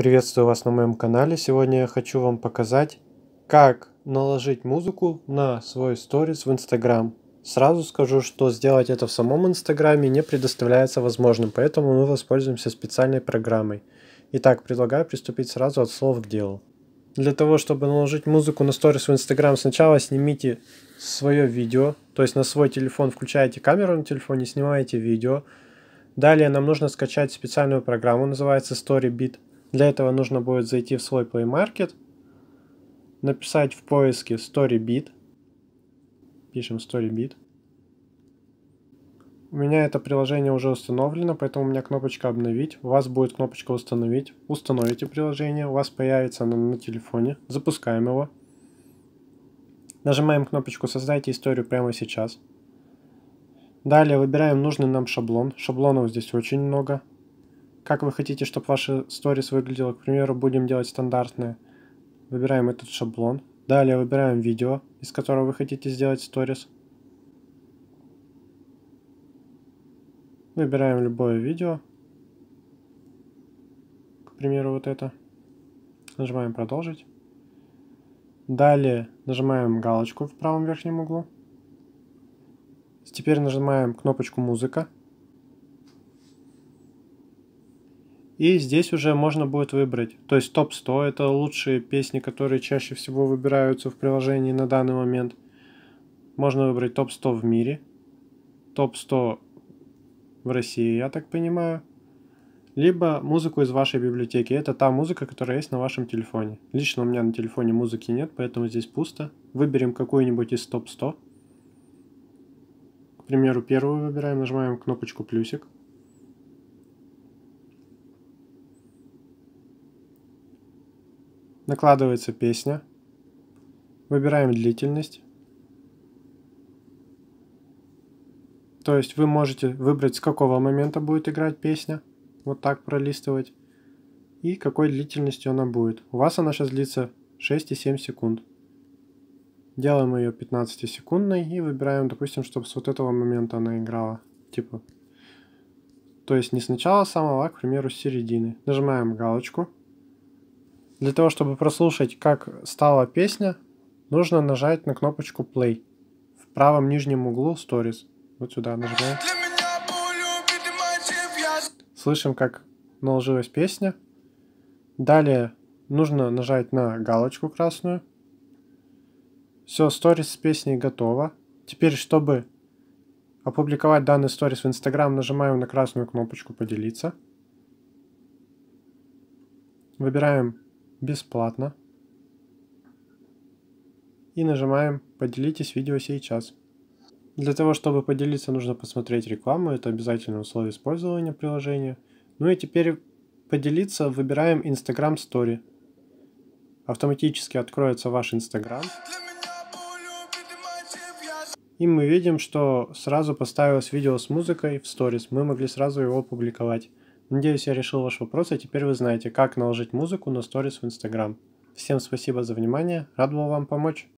Приветствую вас на моем канале. Сегодня я хочу вам показать, как наложить музыку на свой сторис в Инстаграм. Сразу скажу, что сделать это в самом Инстаграме не предоставляется возможным, поэтому мы воспользуемся специальной программой. Итак, предлагаю приступить сразу от слов к делу. Для того, чтобы наложить музыку на сторис в Инстаграм, сначала снимите свое видео, то есть на свой телефон включаете камеру на телефоне, снимаете видео. Далее нам нужно скачать специальную программу, называется StoryBit для этого нужно будет зайти в свой Play Market, написать в поиске StoryBit. Пишем StoryBit. У меня это приложение уже установлено, поэтому у меня кнопочка «Обновить». У вас будет кнопочка «Установить». Установите приложение, у вас появится оно на телефоне. Запускаем его. Нажимаем кнопочку «Создайте историю прямо сейчас». Далее выбираем нужный нам шаблон. Шаблонов здесь очень много как вы хотите, чтобы ваша сторис выглядела. К примеру, будем делать стандартные. Выбираем этот шаблон. Далее выбираем видео, из которого вы хотите сделать сторис. Выбираем любое видео. К примеру, вот это. Нажимаем «Продолжить». Далее нажимаем галочку в правом верхнем углу. Теперь нажимаем кнопочку «Музыка». И здесь уже можно будет выбрать. То есть топ-100 это лучшие песни, которые чаще всего выбираются в приложении на данный момент. Можно выбрать топ-100 в мире, топ-100 в России, я так понимаю. Либо музыку из вашей библиотеки. Это та музыка, которая есть на вашем телефоне. Лично у меня на телефоне музыки нет, поэтому здесь пусто. Выберем какую-нибудь из топ-100. К примеру, первую выбираем, нажимаем кнопочку «плюсик». Накладывается песня. Выбираем длительность. То есть вы можете выбрать, с какого момента будет играть песня. Вот так пролистывать. И какой длительностью она будет. У вас она сейчас длится 6,7 секунд. Делаем ее 15-секундной и выбираем, допустим, чтобы с вот этого момента она играла. Типа. То есть не сначала а самого, а, к примеру, с середины. Нажимаем галочку. Для того, чтобы прослушать, как стала песня, нужно нажать на кнопочку Play в правом нижнем углу Stories. Вот сюда нажимаем. Слышим, как наложилась песня. Далее нужно нажать на галочку красную. Все, сторис с песней готово. Теперь, чтобы опубликовать данный сторис в Инстаграм, нажимаем на красную кнопочку «Поделиться». Выбираем бесплатно. И нажимаем «Поделитесь видео сейчас». Для того, чтобы поделиться, нужно посмотреть рекламу, это обязательное условие использования приложения. Ну и теперь «Поделиться» выбираем Instagram Story. Автоматически откроется ваш Instagram. И мы видим, что сразу поставилось видео с музыкой в Stories Мы могли сразу его опубликовать Надеюсь, я решил ваш вопрос, и теперь вы знаете, как наложить музыку на сторис в Инстаграм. Всем спасибо за внимание, рад был вам помочь.